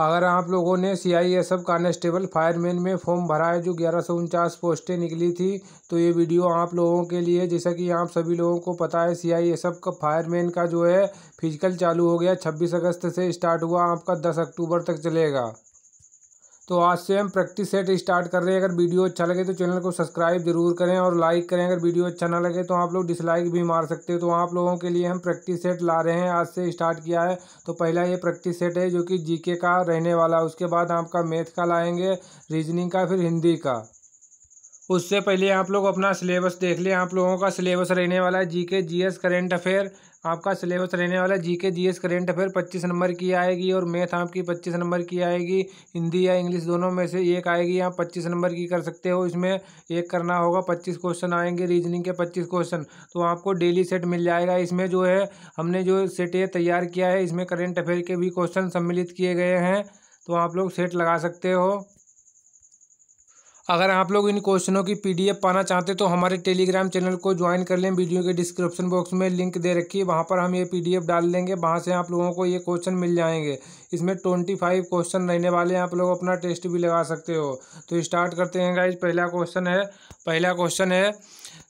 अगर आप लोगों ने C I S F constable fireman में फॉर्म भरा है जो ग्यारह सौ उनचास पोस्टें निकली थी तो ये वीडियो आप लोगों के लिए जैसा कि आप सभी लोगों को पता है सी आई एस एफ का फायरमैन का जो है फिजिकल चालू हो गया छब्बीस अगस्त से स्टार्ट हुआ आपका दस अक्टूबर तक चलेगा तो आज से हम प्रैक्टिस सेट स्टार्ट कर रहे हैं अगर वीडियो अच्छा लगे तो चैनल को सब्सक्राइब जरूर करें और लाइक करें अगर वीडियो अच्छा ना लगे तो आप लोग डिसलाइक भी मार सकते हैं तो आप लोगों के लिए हम प्रैक्टिस सेट ला रहे हैं आज से स्टार्ट किया है तो पहला ये प्रैक्टिस सेट है जो कि जीके का रहने वाला है उसके बाद आपका मैथ का लाएंगे रीजनिंग का फिर हिंदी का उससे पहले आप लोग अपना सिलेबस देख लें आप लोगों का सिलेबस रहने वाला है G K G S current affair आपका सिलेबस रहने वाला G K G S current affair पच्चीस नंबर की आएगी और मैथ आपकी पच्चीस नंबर की आएगी हिंदी या इंग्लिश दोनों में से एक आएगी आप पच्चीस नंबर की कर सकते हो इसमें एक करना होगा पच्चीस क्वेश्चन आएंगे रीजनिंग के पच्चीस क्वेश्चन तो आपको डेली सेट मिल जाएगा इसमें जो है हमने जो सेट ये तैयार किया है इसमें करेंट अफेयर के भी क्वेश्चन सम्मिलित किए गए हैं तो आप लोग सेट लगा सकते हो अगर आप लोग इन क्वेश्चनों की पीडीएफ पाना चाहते तो हमारे टेलीग्राम चैनल को ज्वाइन कर लें वीडियो के डिस्क्रिप्शन बॉक्स में लिंक दे रखी है वहाँ पर हम ये पीडीएफ डाल देंगे वहाँ से आप लोगों को ये क्वेश्चन मिल जाएंगे इसमें ट्वेंटी फाइव क्वेश्चन रहने वाले हैं आप लोग अपना टेस्ट भी लगा सकते हो तो स्टार्ट करते हैं गाइज पहला क्वेश्चन है पहला क्वेश्चन है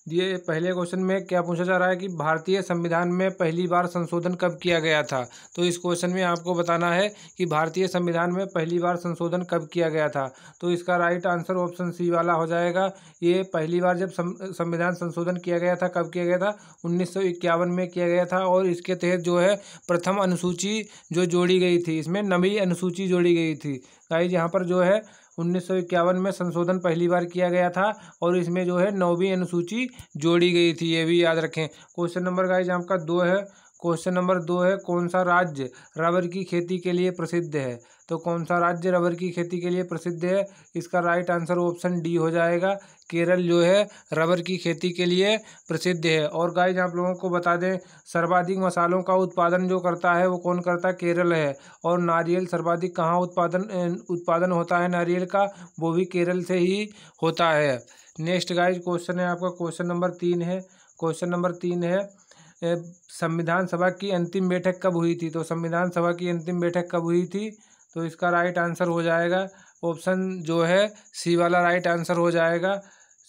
दिए पहले क्वेश्चन में क्या पूछा जा रहा है कि भारतीय संविधान में पहली बार संशोधन कब किया गया था तो इस क्वेश्चन में आपको बताना है कि भारतीय संविधान में पहली बार संशोधन कब किया गया था तो इसका राइट आंसर ऑप्शन सी वाला हो जाएगा ये पहली बार जब संविधान संशोधन किया गया था कब किया गया था उन्नीस में किया गया था और इसके तहत जो है प्रथम अनुसूची जो जोड़ी गई थी इसमें नवी अनुसूची जोड़ी गई थी गाइज यहाँ पर जो है उन्नीस में संशोधन पहली बार किया गया था और इसमें जो है नौवीं अनुसूची जोड़ी गई थी ये भी याद रखें क्वेश्चन नंबर गाइज आपका दो है क्वेश्चन नंबर दो है कौन सा राज्य रबर की खेती के लिए प्रसिद्ध है तो कौन सा राज्य रबर की खेती के लिए प्रसिद्ध है इसका राइट आंसर ऑप्शन डी हो जाएगा केरल जो है रबर की खेती के लिए प्रसिद्ध है और गाइज आप लोगों को बता दें सर्वाधिक मसालों का उत्पादन जो करता है वो कौन करता है केरल है और नारियल सर्वाधिक कहाँ उत्पादन उत्पादन होता है नारियल का वो भी केरल से ही होता है नेक्स्ट गाइज क्वेश्चन है आपका क्वेश्चन नंबर तीन है क्वेश्चन नंबर तीन है संविधान सभा की अंतिम बैठक कब हुई थी तो संविधान सभा की अंतिम बैठक कब हुई थी तो इसका राइट आंसर हो जाएगा ऑप्शन जो है सी वाला राइट आंसर हो जाएगा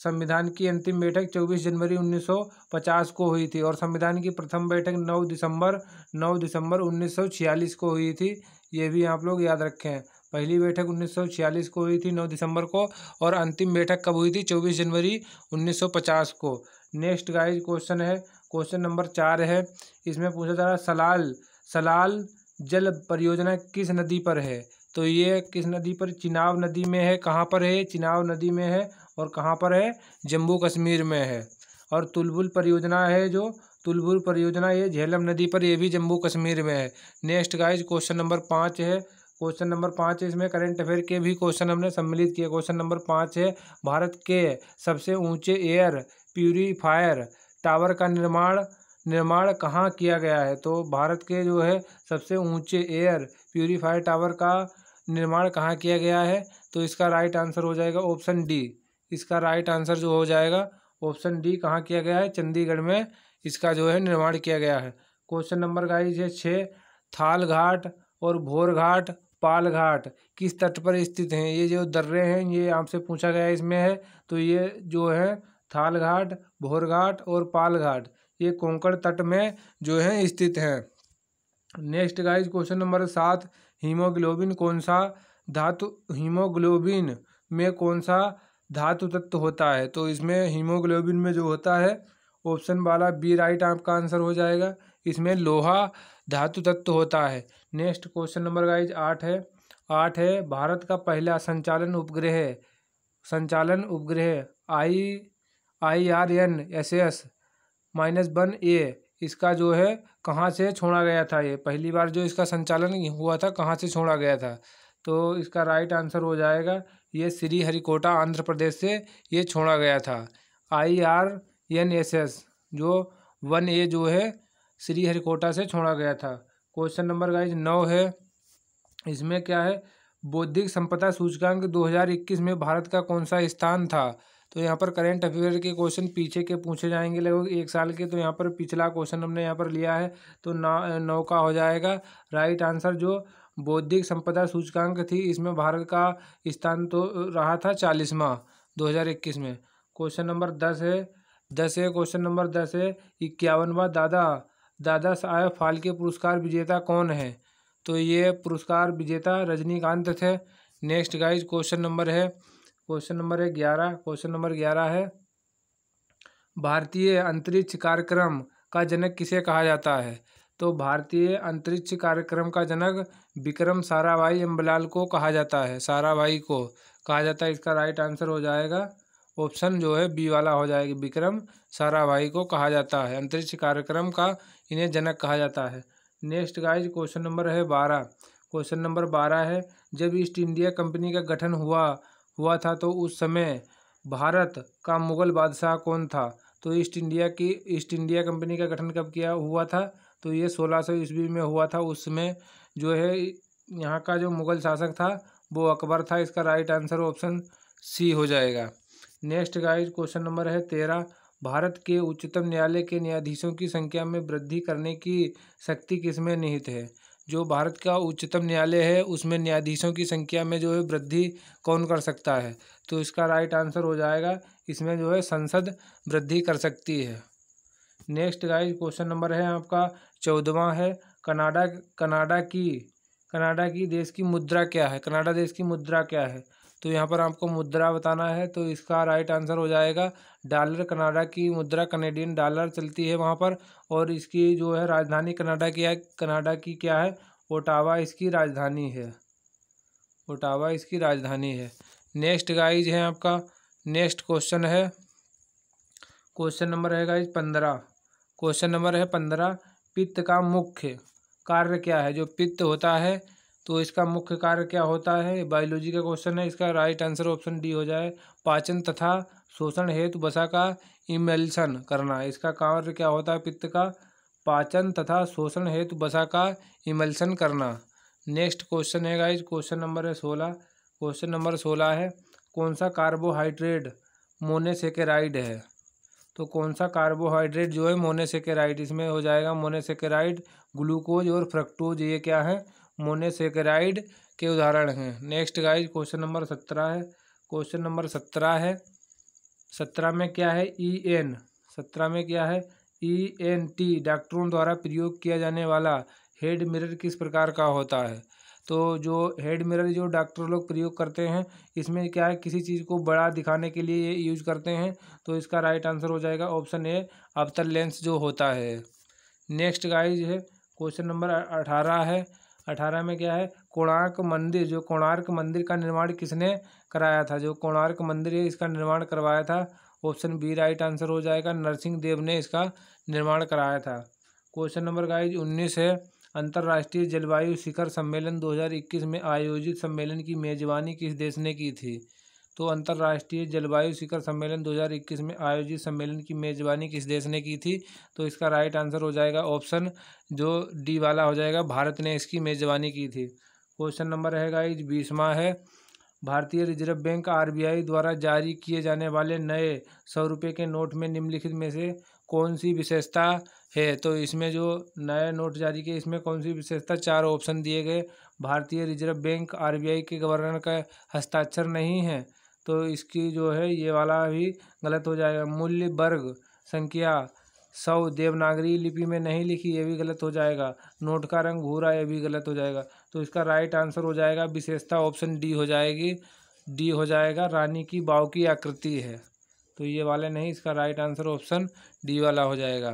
संविधान की अंतिम बैठक 24 जनवरी 1950 को हुई थी और संविधान की प्रथम बैठक 9 दिसंबर 9 दिसंबर 1946 को हुई थी ये भी आप लोग याद रखें पहली बैठक 1946 को हुई थी 9 दिसंबर को और अंतिम बैठक कब हुई थी 24 जनवरी 1950 को नेक्स्ट गाइज क्वेश्चन है क्वेश्चन नंबर चार है इसमें पूछा जा रहा है सलाल सलाल जल परियोजना किस नदी पर है तो ये किस नदी पर चिनाव नदी में है कहाँ पर है चिनाव नदी में है और कहाँ पर है जम्मू कश्मीर में है और तुलबुल परियोजना है जो तुलबुल परियोजना ये झेलम नदी पर ये भी जम्मू कश्मीर में है नेक्स्ट गाइज क्वेश्चन नंबर पाँच है क्वेश्चन नंबर पाँच है इसमें करंट अफेयर के भी क्वेश्चन हमने सम्मिलित किए क्वेश्चन नंबर पाँच है भारत के सबसे ऊंचे एयर प्यूरीफायर टावर का निर्माण निर्माण कहाँ किया गया है तो भारत के जो है सबसे ऊंचे एयर प्यूरीफायर टावर का निर्माण कहाँ किया गया है तो इसका राइट आंसर हो जाएगा ऑप्शन डी इसका राइट आंसर जो हो जाएगा ऑप्शन डी कहाँ किया गया है चंडीगढ़ में इसका जो है निर्माण किया गया है क्वेश्चन नंबर गाइज है छः थाल घाट और भोर घाट पाल घाट किस तट पर स्थित हैं ये जो दर्रे हैं ये आपसे पूछा गया है इसमें है तो ये जो है थालघाट भोरघाट और पालघाट ये कोंकण तट में जो है स्थित हैं नेक्स्ट गाइज क्वेश्चन नंबर सात हीमोग्लोबिन कौन सा धातु हीमोग्लोबिन में कौन सा धातु तत्व होता है तो इसमें हीमोग्लोबिन में जो होता है ऑप्शन वाला बी राइट आपका आंसर हो जाएगा इसमें लोहा धातु तत्व होता है नेक्स्ट क्वेश्चन नंबर गाइज आठ है आठ है भारत का पहला संचालन उपग्रह संचालन उपग्रह I I R N S S minus one A इसका जो है कहाँ से छोड़ा गया था ये पहली बार जो इसका संचालन हुआ था कहाँ से छोड़ा गया था तो इसका राइट आंसर हो जाएगा ये श्री हरिकोटा आंध्र प्रदेश से ये छोड़ा गया था I R N S S जो वन ए जो है श्री हरिकोटा से छोड़ा गया था क्वेश्चन नंबर गाइज नौ है इसमें क्या है बौद्धिक संपदा सूचकांक 2021 में भारत का कौन सा स्थान था तो यहाँ पर करेंट अफेयर के क्वेश्चन पीछे के पूछे जाएंगे लगभग एक साल के तो यहाँ पर पिछला क्वेश्चन हमने यहाँ पर लिया है तो नौ नौ का हो जाएगा राइट आंसर जो बौद्धिक संपदा सूचकांक थी इसमें भारत का स्थान तो रहा था चालीसवा दो हज़ार इक्कीस में क्वेश्चन नंबर दस है दस है क्वेश्चन नंबर दस है इक्यावनवा दादा दादा साहेब फाल्के पुरस्कार विजेता कौन है तो ये पुरस्कार विजेता रजनीकांत थे नेक्स्ट गाइज क्वेश्चन नंबर है क्वेश्चन नंबर है ग्यारह क्वेश्चन नंबर ग्यारह है भारतीय अंतरिक्ष कार्यक्रम का जनक किसे कहा जाता है तो भारतीय अंतरिक्ष कार्यक्रम का जनक विक्रम साराभाई अम्बलाल को कहा जाता है साराभाई को कहा जाता है इसका राइट आंसर हो जाएगा ऑप्शन जो है बी वाला हो जाएगा विक्रम साराभाई को कहा जाता है अंतरिक्ष कार्यक्रम का इन्हें जनक कहा जाता है नेक्स्ट गाइज क्वेश्चन नंबर है बारह क्वेश्चन नंबर बारह है जब ईस्ट इंडिया कंपनी का गठन हुआ हुआ था तो उस समय भारत का मुग़ल बादशाह कौन था तो ईस्ट इंडिया की ईस्ट इंडिया कंपनी का गठन कब किया हुआ था तो ये सोलह सौ ईस्वी में हुआ था उस समय जो है यहाँ का जो मुग़ल शासक था वो अकबर था इसका राइट आंसर ऑप्शन सी हो जाएगा नेक्स्ट गाइज क्वेश्चन नंबर है तेरह भारत के उच्चतम न्यायालय के न्यायाधीशों की संख्या में वृद्धि करने की शक्ति किसमें निहित है जो भारत का उच्चतम न्यायालय है उसमें न्यायाधीशों की संख्या में जो है वृद्धि कौन कर सकता है तो इसका राइट आंसर हो जाएगा इसमें जो है संसद वृद्धि कर सकती है नेक्स्ट गाइज क्वेश्चन नंबर है आपका चौदवा है कनाडा कनाडा की कनाडा की देश की मुद्रा क्या है कनाडा देश की मुद्रा क्या है तो यहाँ पर आपको मुद्रा बताना है तो इसका राइट आंसर हो जाएगा डॉलर कनाडा की मुद्रा कनेडियन डॉलर चलती है वहाँ पर और इसकी जो है राजधानी कनाडा की है कनाडा की क्या है ओटावा इसकी राजधानी है ओटावा इसकी राजधानी है नेक्स्ट गाइज है आपका नेक्स्ट क्वेश्चन है क्वेश्चन नंबर है गाइज पंद्रह क्वेश्चन नंबर है पंद्रह पित्त का मुख्य कार्य क्या है जो पित्त होता है तो इसका मुख्य कार्य क्या होता है बायोलॉजी का क्वेश्चन है इसका राइट आंसर ऑप्शन डी हो जाए पाचन तथा शोषण हेतु वसा का इमेल्सन करना इसका कार्य क्या होता है पित्त का पाचन तथा शोषण हेतु वसा का इमेल्सन करना नेक्स्ट क्वेश्चन है गाइज क्वेश्चन नंबर है सोलह क्वेश्चन नंबर सोलह है कौन सा कार्बोहाइड्रेट मोनेसेकेराइड है तो कौन सा कार्बोहाइड्रेट जो है मोनेसेकेराइड इसमें हो जाएगा मोनेसेकेराइड ग्लूकोज और फ्रक्टोज ये क्या है मोनेसेकेराइड के उदाहरण हैं नेक्स्ट गाइज क्वेश्चन नंबर सत्रह है क्वेश्चन नंबर सत्रह है सत्रह में क्या है ई e एन सत्रह में क्या है ई एन टी डॉक्टरों द्वारा प्रयोग किया जाने वाला हेड मिरर किस प्रकार का होता है तो जो हेड मिरर जो डॉक्टर लोग प्रयोग करते हैं इसमें क्या है किसी चीज़ को बड़ा दिखाने के लिए ये यूज करते हैं तो इसका राइट आंसर हो जाएगा ऑप्शन ए अवतर लेंस जो होता है नेक्स्ट गाइज है क्वेश्चन नंबर अठारह है अठारह में क्या है कोणार्क मंदिर जो कोणार्क मंदिर का निर्माण किसने कराया था जो कोणार्क मंदिर है इसका निर्माण करवाया था ऑप्शन बी राइट आंसर हो जाएगा नरसिंह देव ने इसका निर्माण कराया था क्वेश्चन नंबर गाइज उन्नीस है अंतर्राष्ट्रीय जलवायु शिखर सम्मेलन 2021 में आयोजित सम्मेलन की मेजबानी किस देश ने की थी तो अंतर्राष्ट्रीय जलवायु शिखर सम्मेलन 2021 में आयोजित सम्मेलन की मेज़बानी किस देश ने की थी तो इसका राइट आंसर हो जाएगा ऑप्शन जो डी वाला हो जाएगा भारत ने इसकी मेज़बानी की थी क्वेश्चन नंबर रहेगा इस बीसवा है भारतीय रिजर्व बैंक आर द्वारा जारी किए जाने वाले नए सौ रुपये के नोट में निम्नलिखित में से कौन सी विशेषता है तो इसमें जो नए नोट जारी किए इसमें कौन सी विशेषता चार ऑप्शन दिए गए भारतीय रिजर्व बैंक आरबीआई के गवर्नर का हस्ताक्षर नहीं है तो इसकी जो है ये वाला भी गलत हो जाएगा मूल्य वर्ग संख्या सौ देवनागरी लिपि में नहीं लिखी ये भी गलत हो जाएगा नोट का रंग भूरा ये भी गलत हो जाएगा तो इसका राइट आंसर हो जाएगा विशेषता ऑप्शन डी हो जाएगी डी हो जाएगा रानी की बाव की आकृति है तो ये वाले नहीं इसका राइट आंसर ऑप्शन डी वाला हो जाएगा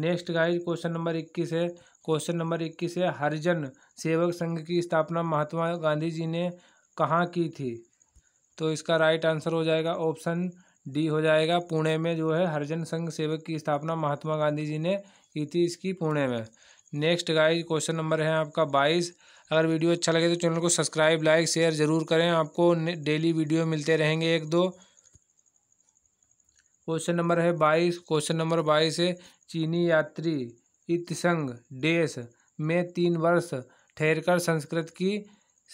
नेक्स्ट गाइज क्वेश्चन नंबर इक्कीस है क्वेश्चन नंबर इक्कीस है हरिजन सेवक संघ की स्थापना महात्मा गांधी जी ने कहाँ की थी तो इसका राइट आंसर हो जाएगा ऑप्शन डी हो जाएगा पुणे में जो है हरिजन संघ सेवक की स्थापना महात्मा गांधी जी ने की थी इसकी पुणे में नेक्स्ट गाइस क्वेश्चन नंबर है आपका बाईस अगर वीडियो अच्छा लगे तो चैनल को सब्सक्राइब लाइक शेयर ज़रूर करें आपको डेली वीडियो मिलते रहेंगे एक दो क्वेश्चन नंबर है बाईस क्वेश्चन नंबर बाईस है चीनी यात्री इतसंग देश में तीन वर्ष ठहरकर संस्कृत की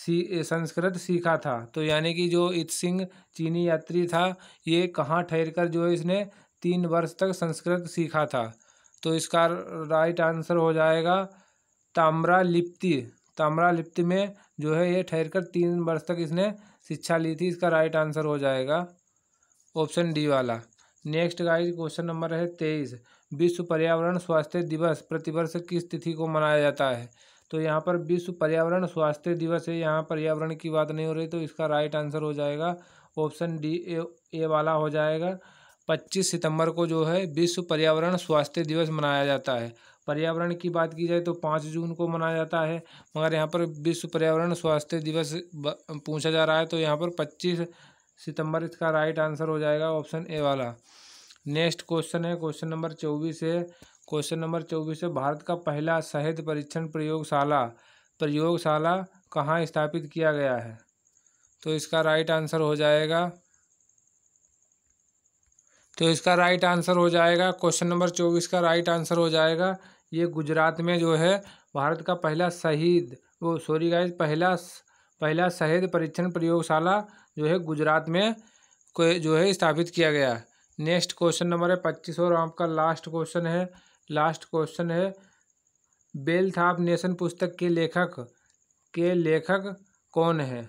सी संस्कृत सीखा था तो यानी कि जो इत सिंह चीनी यात्री था ये कहाँ ठहर कर जो है इसने तीन वर्ष तक संस्कृत सीखा था तो इसका राइट आंसर हो जाएगा ताम्रालिप्ति ताम्रालिप्ति में जो है ये ठहर कर तीन वर्ष तक इसने शिक्षा ली थी इसका राइट आंसर हो जाएगा ऑप्शन डी वाला नेक्स्ट गाइस क्वेश्चन नंबर है तेईस विश्व पर्यावरण स्वास्थ्य दिवस प्रतिवर्ष किस तिथि को मनाया जाता है तो यहाँ पर विश्व पर्यावरण स्वास्थ्य दिवस है यहाँ पर्यावरण की बात नहीं हो रही तो इसका राइट आंसर हो जाएगा ऑप्शन डी ए वाला हो जाएगा पच्चीस सितंबर को जो है विश्व पर्यावरण स्वास्थ्य दिवस मनाया जाता है पर्यावरण की बात की जाए तो पाँच जून को मनाया जाता है मगर यहाँ पर विश्व पर्यावरण स्वास्थ्य दिवस पूछा जा रहा है तो यहाँ पर पच्चीस सितंबर इसका राइट आंसर हो जाएगा ऑप्शन ए वाला नेक्स्ट क्वेश्चन है क्वेश्चन नंबर चौबीस है क्वेश्चन नंबर चौबीस है भारत का पहला शहद परीक्षण प्रयोगशाला प्रयोगशाला कहाँ स्थापित किया गया है तो इसका राइट आंसर हो जाएगा तो इसका राइट आंसर हो जाएगा क्वेश्चन नंबर चौबीस का राइट आंसर हो जाएगा ये गुजरात में जो है भारत का पहला शहीद वो सॉरी गाइस पहला पहला शहद परीक्षण प्रयोगशाला जो है गुजरात में को जो है स्थापित किया गया नेक्स्ट क्वेश्चन नंबर है पच्चीस और आपका लास्ट क्वेश्चन है लास्ट क्वेश्चन है बेल था नेशन पुस्तक के लेखक के लेखक कौन है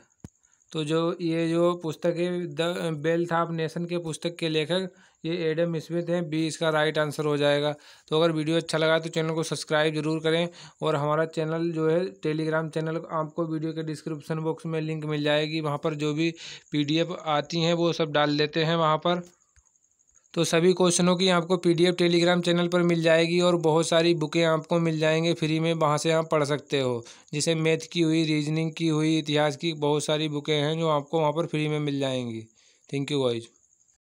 तो जो ये जो पुस्तक है द बेल था नेशन के पुस्तक के लेखक ये एडम स्मिथ हैं बी इसका राइट आंसर हो जाएगा तो अगर वीडियो अच्छा लगा तो चैनल को सब्सक्राइब जरूर करें और हमारा चैनल जो है टेलीग्राम चैनल आपको वीडियो के डिस्क्रिप्शन बॉक्स में लिंक मिल जाएगी वहाँ पर जो भी पीडीएफ आती हैं वो सब डाल देते हैं वहाँ पर तो सभी क्वेश्चनों की आपको पीडीएफ टेलीग्राम चैनल पर मिल जाएगी और बहुत सारी बुकें आपको मिल जाएंगी फ्री में वहाँ से आप पढ़ सकते हो जैसे मैथ की हुई रीजनिंग की हुई इतिहास की बहुत सारी बुकें हैं जो आपको वहाँ पर फ्री में मिल जाएंगी थैंक यू वाइज